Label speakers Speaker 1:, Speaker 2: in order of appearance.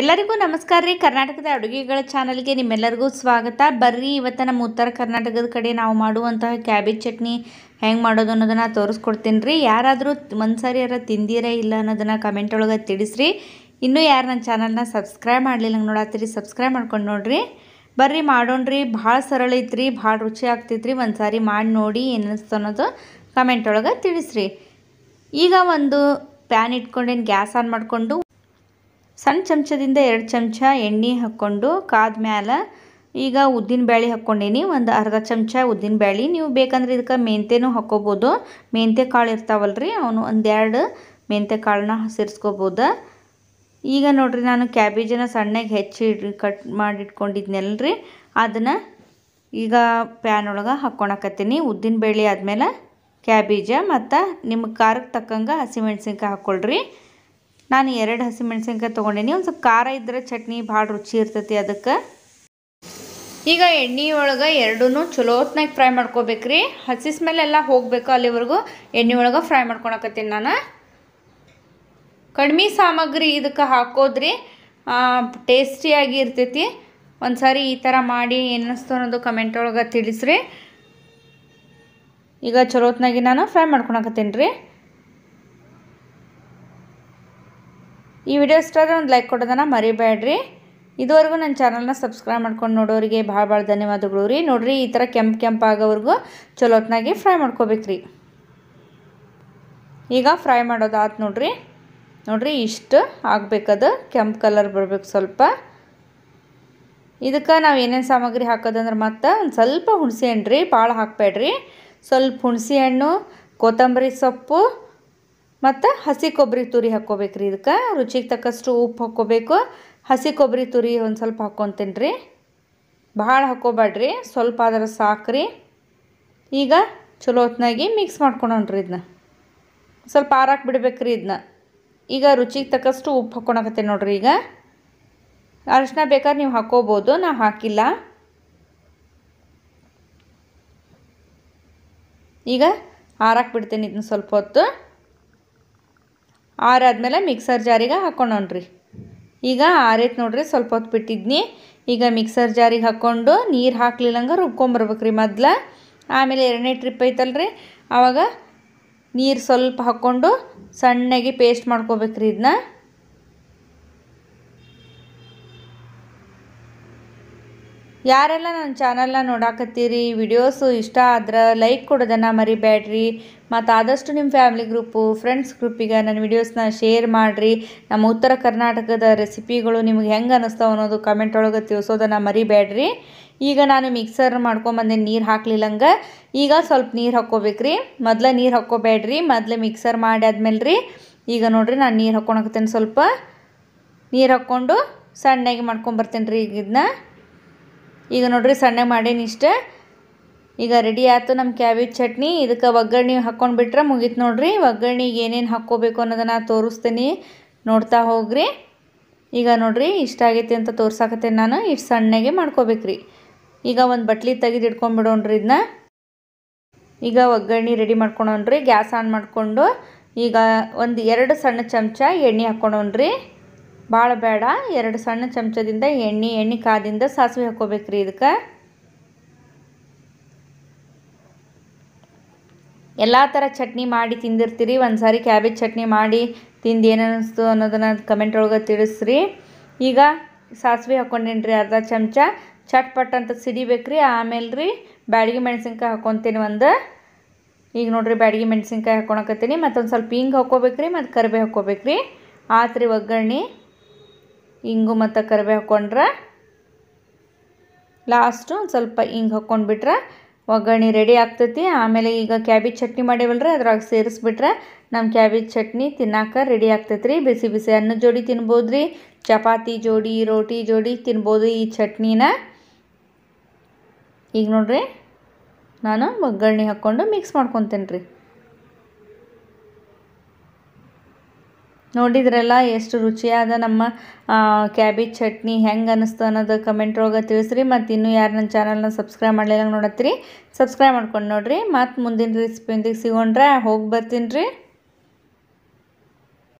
Speaker 1: ಎಲ್ಲರಿಗೂ ನಮಸ್ಕಾರ ರೀ ಕರ್ನಾಟಕದ ಅಡುಗೆಗಳ ಚಾನಲ್ಗೆ ನಿಮ್ಮೆಲ್ಲರಿಗೂ ಸ್ವಾಗತ ಬರ್ರಿ ಇವತ್ತು ನಮ್ಮ ಉತ್ತರ ಕರ್ನಾಟಕದ ಕಡೆ ನಾವು ಮಾಡುವಂತಹ ಕ್ಯಾಬೇಜ್ ಚಟ್ನಿ ಹೆಂಗೆ ಮಾಡೋದು ಅನ್ನೋದನ್ನು ತೋರಿಸ್ಕೊಡ್ತೀನಿ ರೀ ಯಾರಾದರೂ ಒಂದ್ಸಾರಿ ಯಾರು ತಿಂದಿರೇ ಇಲ್ಲ ಅನ್ನೋದನ್ನು ಕಮೆಂಟ್ ಒಳಗೆ ತಿಳಿಸ್ರಿ ಇನ್ನೂ ಯಾರು ನನ್ನ ಚಾನಲ್ನ ಸಬ್ಸ್ಕ್ರೈಬ್ ಮಾಡಲಿಲ್ಲ ನೋಡತ್ತೀರಿ ಸಬ್ಸ್ಕ್ರೈಬ್ ಮಾಡ್ಕೊಂಡು ನೋಡಿರಿ ಬರ್ರಿ ಮಾಡೋಣ್ರಿ ಭಾಳ ಸರಳ ಐತ್ರಿ ಭಾಳ ರುಚಿ ಆಗ್ತೈತ್ರಿ ಒಂದು ಸಾರಿ ಮಾಡಿ ನೋಡಿ ಏನಿಸ್ತು ಅನ್ನೋದು ಕಮೆಂಟ್ ಒಳಗೆ ತಿಳಿಸ್ರಿ ಈಗ ಒಂದು ಪ್ಯಾನ್ ಇಟ್ಕೊಂಡೇನು ಗ್ಯಾಸ್ ಆನ್ ಮಾಡಿಕೊಂಡು ಸಣ್ಣ ಚಮಚದಿಂದ ಎರಡು ಚಮಚ ಎಣ್ಣೆ ಹಾಕ್ಕೊಂಡು ಕಾದ ಮೇಲೆ ಈಗ ಉದ್ದಿನ ಬ್ಯಾಳಿ ಹಾಕ್ಕೊಂಡೀನಿ ಒಂದು ಅರ್ಧ ಚಮಚ ಉದ್ದಿನ ಬ್ಯಾಳಿ ನೀವು ಬೇಕಂದ್ರೆ ಇದಕ್ಕೆ ಮೆಂತೆನೂ ಹಾಕ್ಕೋಬೋದು ಮೆಂತೆ ಕಾಳು ಇರ್ತಾವಲ್ಲ ರೀ ಅವನು ಒಂದೆರಡು ಮೆಂತೆ ಕಾಳನ್ನ ಸೇರಿಸ್ಕೋಬೋದು ಈಗ ನೋಡಿರಿ ನಾನು ಕ್ಯಾಬೇಜನ್ನ ಸಣ್ಣಗೆ ಹೆಚ್ಚಿ ಕಟ್ ರೀ ಅದನ್ನು ಈಗ ಪ್ಯಾನ್ ಒಳಗೆ ಹಾಕ್ಕೊಳಕತ್ತೀನಿ ಉದ್ದಿನ ಬೇಳೆ ಆದಮೇಲೆ ಕ್ಯಾಬೇಜ ಮತ್ತು ನಿಮ್ಮ ಖಾರಕ್ಕೆ ತಕ್ಕಂಗೆ ಹಸಿಮೆಣ್ಸಿನ್ಕಾಯಿ ಹಾಕ್ಕೊಳ್ರಿ ನಾನು ಎರಡು ಹಸಿಮೆಣ್ಸಿನ್ಕಾಯಿ ತೊಗೊಂಡೀನಿ ಒಂದು ಸ್ವಲ್ಪ ಖಾರ ಇದ್ದರೆ ಚಟ್ನಿ ಭಾಳ ರುಚಿ ಇರ್ತೈತಿ ಅದಕ್ಕೆ ಈಗ ಎಣ್ಣೆ ಎರಡೂ ಚಲೋ ಫ್ರೈ ಫ್ರೈ ರೀ ಹಸಿ ಸ್ಮೆಲ್ ಎಲ್ಲ ಹೋಗಬೇಕು ಅಲ್ಲಿವರೆಗೂ ಎಣ್ಣೆ ಒಳಗೆ ಫ್ರೈ ಮಾಡ್ಕೊಳಕತ್ತೀನಿ ನಾನು ಕಡಿಮೆ ಸಾಮಗ್ರಿ ಇದಕ್ಕೆ ಹಾಕೋದ್ರಿ ಟೇಸ್ಟಿಯಾಗಿ ಇರ್ತೈತಿ ಒಂದು ಸಾರಿ ಈ ಥರ ಮಾಡಿ ಏನಿಸ್ತು ಅನ್ನೋದು ಕಮೆಂಟ್ ಒಳಗೆ ತಿಳಿಸ್ರಿ ಈಗ ಚಲೋ ನಾನು ಫ್ರೈ ಮಾಡ್ಕೊಳಕತ್ತೀನಿ ರೀ ಈ ವಿಡಿಯೋ ಇಷ್ಟ ಆದರೆ ಒಂದು ಲೈಕ್ ಕೊಡೋದನ್ನು ಮರಿಬೇಡ್ರಿ ಇದುವರೆಗೂ ನನ್ನ ಚಾನಲ್ನ ಸಬ್ಸ್ಕ್ರೈಬ್ ಮಾಡ್ಕೊಂಡು ನೋಡೋರಿಗೆ ಭಾಳ ಭಾಳ ಧನ್ಯವಾದಗಳು ರೀ ನೋಡಿರಿ ಈ ಥರ ಕೆಂಪು ಕೆಂಪು ಆಗೋವರೆಗೂ ಚಲೋತ್ನಾಗಿ ಫ್ರೈ ಮಾಡ್ಕೋಬೇಕ್ರಿ ಈಗ ಫ್ರೈ ಮಾಡೋದು ಆತು ನೋಡ್ರಿ ನೋಡಿರಿ ಇಷ್ಟು ಆಗಬೇಕದು ಕೆಂಪು ಕಲರ್ ಬರಬೇಕು ಸ್ವಲ್ಪ ಇದಕ್ಕೆ ನಾವು ಏನೇನು ಸಾಮಗ್ರಿ ಹಾಕೋದಂದ್ರೆ ಮತ್ತೆ ಒಂದು ಸ್ವಲ್ಪ ಹುಣಸೆ ಹಣ್ಣು ರೀ ಭಾಳ ಹಾಕಬೇಡ್ರಿ ಸ್ವಲ್ಪ ಹುಣಸೆ ಹಣ್ಣು ಕೊತ್ತಂಬರಿ ಸೊಪ್ಪು ಮತ್ತು ಹಸಿ ಕೊಬ್ಬರಿ ತುರಿ ಹಾಕ್ಕೊಬೇಕ್ರಿ ಇದಕ್ಕೆ ರುಚಿಗೆ ತಕ್ಕಷ್ಟು ಉಪ್ಪು ಹಾಕ್ಕೋಬೇಕು ಹಸಿ ಕೊಬ್ಬರಿ ತುರಿ ಒಂದು ಸ್ವಲ್ಪ ಹಾಕ್ಕೊತೀನಿ ರೀ ಭಾಳ ಹಾಕ್ಕೋಬೇಡ್ರಿ ಸ್ವಲ್ಪ ಆದ್ರೆ ಸಾಕ್ರಿ ಈಗ ಚಲೋ ಹೊತ್ನಾಗಿ ಮಿಕ್ಸ್ ಮಾಡ್ಕೊಳೋಣ್ರಿ ಇದನ್ನ ಸ್ವಲ್ಪ ಆರಾಕ್ ಬಿಡ್ಬೇಕ್ರಿ ಇದನ್ನ ಈಗ ರುಚಿಗೆ ತಕ್ಕಷ್ಟು ಉಪ್ಪು ಹಾಕ್ಕೊಳಕತ್ತೆ ನೋಡ್ರಿ ಈಗ ಅರಶಿನ ಬೇಕಾದ್ರೆ ನೀವು ಹಾಕ್ಕೋಬೋದು ನಾ ಹಾಕಿಲ್ಲ ಈಗ ಆರಾಕ್ ಬಿಡ್ತೀನಿ ಇದನ್ನ ಸ್ವಲ್ಪ ಹೊತ್ತು ಆರಾದ್ಮೇಲೆ ಮಿಕ್ಸರ್ ಜಾರಿಗೆ ಹಾಕ್ಕೊಂಡ್ರಿ ಈಗ ಆರೈತ್ ನೋಡ್ರಿ ಸ್ವಲ್ಪ ಹೊತ್ತು ಬಿಟ್ಟಿದ್ನಿ ಈಗ ಮಿಕ್ಸರ್ ಜಾರಿಗೆ ಹಾಕ್ಕೊಂಡು ನೀರು ಹಾಕ್ಲಿಲ್ಲಂಗೆ ರುಬ್ಕೊಂಬರ್ಬೇಕ್ರಿ ಮೊದ್ಲು ಆಮೇಲೆ ಎರಡನೇ ಟ್ರಿಪ್ ಐತಲ್ರಿ ಆವಾಗ ನೀರು ಸ್ವಲ್ಪ ಹಾಕ್ಕೊಂಡು ಸಣ್ಣಗೆ ಪೇಸ್ಟ್ ಮಾಡ್ಕೋಬೇಕ್ರಿ ಇದನ್ನ ಯಾರೆಲ್ಲ ನನ್ನ ಚಾನಲ್ನ ನೋಡಾಕತ್ತೀರಿ ವಿಡಿಯೋಸು ಇಷ್ಟ ಆದ್ರೆ ಲೈಕ್ ಕೊಡೋದನ್ನು ಮರಿಬೇಡ್ರಿ ಮತ್ತು ಆದಷ್ಟು ನಿಮ್ಮ ಫ್ಯಾಮಿಲಿ ಗ್ರೂಪು ಫ್ರೆಂಡ್ಸ್ ಗ್ರೂಪಿಗೆ ನನ್ನ ವಿಡಿಯೋಸ್ನ ಶೇರ್ ಮಾಡಿರಿ ನಮ್ಮ ಉತ್ತರ ಕರ್ನಾಟಕದ ರೆಸಿಪಿಗಳು ನಿಮ್ಗೆ ಹೆಂಗೆ ಅನ್ನಿಸ್ತಾವೆ ಅನ್ನೋದು ಕಮೆಂಟ್ ಒಳಗೆ ತಿಳಿಸೋದನ್ನು ಮರಿಬೇಡ್ರಿ ಈಗ ನಾನು ಮಿಕ್ಸರ್ ಮಾಡ್ಕೊಂಬಂದೆ ನೀರು ಹಾಕ್ಲಿಲ್ಲಂಗೆ ಈಗ ಸ್ವಲ್ಪ ನೀರು ಹಾಕ್ಕೋಬೇಕ್ರಿ ಮೊದಲ ನೀರು ಹಾಕ್ಕೋಬೇಡ್ರಿ ಮೊದಲೇ ಮಿಕ್ಸರ್ ಮಾಡಿ ಆದ್ಮೇಲೆ ರೀ ಈಗ ನೋಡಿರಿ ನಾನು ನೀರು ಹಾಕ್ಕೊಳಕತ್ತೇನೆ ಸ್ವಲ್ಪ ನೀರು ಹಾಕ್ಕೊಂಡು ಸಣ್ಣಗೆ ಮಾಡ್ಕೊಂಬರ್ತೇನೆ ರೀ ಈಗ ಇದನ್ನ ಈಗ ನೋಡ್ರಿ ಸಣ್ಣಗೆ ಮಾಡೀನಿ ಇಷ್ಟೆ ಈಗ ರೆಡಿ ಆಯ್ತು ನಮ್ಮ ಕ್ಯಾಬೇಜ್ ಚಟ್ನಿ ಇದಕ್ಕೆ ಒಗ್ಗರಣೆ ಹಾಕ್ಕೊಂಡು ಬಿಟ್ರೆ ಮುಗೀತು ನೋಡ್ರಿ ಒಗ್ಗರಣೆಗೆ ಏನೇನು ಹಾಕ್ಕೋಬೇಕು ಅನ್ನೋದನ್ನು ತೋರಿಸ್ತೀನಿ ನೋಡ್ತಾ ಹೋಗ್ರಿ ಈಗ ನೋಡ್ರಿ ಇಷ್ಟ ಆಗೈತಿ ಅಂತ ತೋರಿಸಾಕತ್ತೇನೆ ನಾನು ಇಷ್ಟು ಸಣ್ಣಗೆ ಮಾಡ್ಕೋಬೇಕ್ರಿ ಈಗ ಒಂದು ಬಟ್ಲಿ ತೆಗೆದು ರೀ ಇದನ್ನ ಈಗ ಒಗ್ಗರಣೆ ರೆಡಿ ರೀ ಗ್ಯಾಸ್ ಆನ್ ಮಾಡಿಕೊಂಡು ಈಗ ಒಂದು ಎರಡು ಸಣ್ಣ ಚಮಚ ಎಣ್ಣೆ ಹಾಕ್ಕೊಳೋಣ್ರಿ ಭಾಳ ಬೇಡ ಎರಡು ಸಣ್ಣ ಚಮಚದಿಂದ ಎಣ್ಣೆ ಎಣ್ಣೆ ಕಾದಿಂದ ಸಾಸಿವೆ ಹಾಕ್ಕೋಬೇಕ್ರಿ ಇದಕ್ಕೆ ಎಲ್ಲ ಥರ ಚಟ್ನಿ ಮಾಡಿ ತಿಂದಿರ್ತೀರಿ ಒಂದು ಸಾರಿ ಕ್ಯಾಬೇಜ್ ಚಟ್ನಿ ಮಾಡಿ ತಿಂದು ಏನಿಸ್ತು ಅನ್ನೋದನ್ನು ಕಮೆಂಟ್ ಒಳಗೆ ತಿಳಿಸ್ರಿ ಈಗ ಸಾಸಿವೆ ಹಾಕ್ಕೊಂಡೇನ್ರಿ ಅರ್ಧ ಚಮಚ ಚಟ್ಪಟ್ ಅಂತ ಸಿಡಿಬೇಕ್ರಿ ಆಮೇಲೆ ರೀ ಬ್ಯಾಡಗಿ ಮೆಣಸಿನ್ಕಾಯಿ ಹಾಕ್ಕೊತೀನಿ ಒಂದು ಈಗ ನೋಡ್ರಿ ಬ್ಯಾಡಗಿ ಮೆಣಸಿನ್ಕಾಯಿ ಹಾಕ್ಕೊಳಕತ್ತೀನಿ ಮತ್ತೊಂದು ಸ್ವಲ್ಪ ಹಿಂಗೆ ಹಾಕ್ಕೋಬೇಕ್ರಿ ಮತ್ತು ಕರಿಬೇವು ಹಾಕ್ಕೋಬೇಕ್ರಿ ಆತ್ರಿ ಒಗ್ಗರಣೆ ಇಂಗು ಮತ್ತು ಕರಿಬೇ ಹಾಕ್ಕೊಂಡ್ರೆ ಲಾಸ್ಟು ಒಂದು ಸ್ವಲ್ಪ ಹಿಂಗೆ ಹಾಕ್ಕೊಂಡ್ಬಿಟ್ರೆ ಒಗ್ಗರಣೆ ರೆಡಿ ಆಗ್ತೈತಿ ಆಮೇಲೆ ಈಗ ಕ್ಯಾಬೇಜ್ ಚಟ್ನಿ ಮಾಡಿವಲ್ರಿ ಅದ್ರಾಗ ಸೇರಿಸ್ಬಿಟ್ರೆ ನಮ್ಮ ಕ್ಯಾಬೇಜ್ ಚಟ್ನಿ ತಿನ್ನಾಕ ರೆಡಿ ಆಗ್ತೈತೆ ರೀ ಬಿಸಿ ಬಿಸಿ ಅನ್ನ ಜೋಡಿ ತಿನ್ಬೋದು ರೀ ಚಪಾತಿ ಜೋಡಿ ರೋಟಿ ಜೋಡಿ ತಿನ್ಬೋದು ಈ ಚಟ್ನಿನ ಈಗ ನೋಡ್ರಿ ನಾನು ಒಗ್ಗರಣೆ ಹಾಕ್ಕೊಂಡು ಮಿಕ್ಸ್ ಮಾಡ್ಕೊತೀನಿ ರೀ ನೋಡಿದ್ರಲ್ಲ ಎಷ್ಟು ರುಚಿಯಾದ ನಮ್ಮ ಕ್ಯಾಬೇಜ್ ಚಟ್ನಿ ಹೆಂಗೆ ಅನ್ನಿಸ್ತು ಅನ್ನೋದು ಕಮೆಂಟ್ ಒಳಗೆ ತಿಳಿಸ್ರಿ ಮತ್ತು ಇನ್ನೂ ಯಾರು ನನ್ನ ಚಾನಲ್ನ ಸಬ್ಸ್ಕ್ರೈಬ್ ಮಾಡಲಿಲ್ಲ ನೋಡತ್ತೀರಿ ಸಬ್ಸ್ಕ್ರೈಬ್ ಮಾಡ್ಕೊಂಡು ನೋಡಿರಿ ಮತ್ತು ಮುಂದಿನ ರೆಸಿಪಿಯೊಂದಿಗೆ ಸಿಗೋಣ್ರೆ ಹೋಗಿ ಬರ್ತೀನಿ ರೀ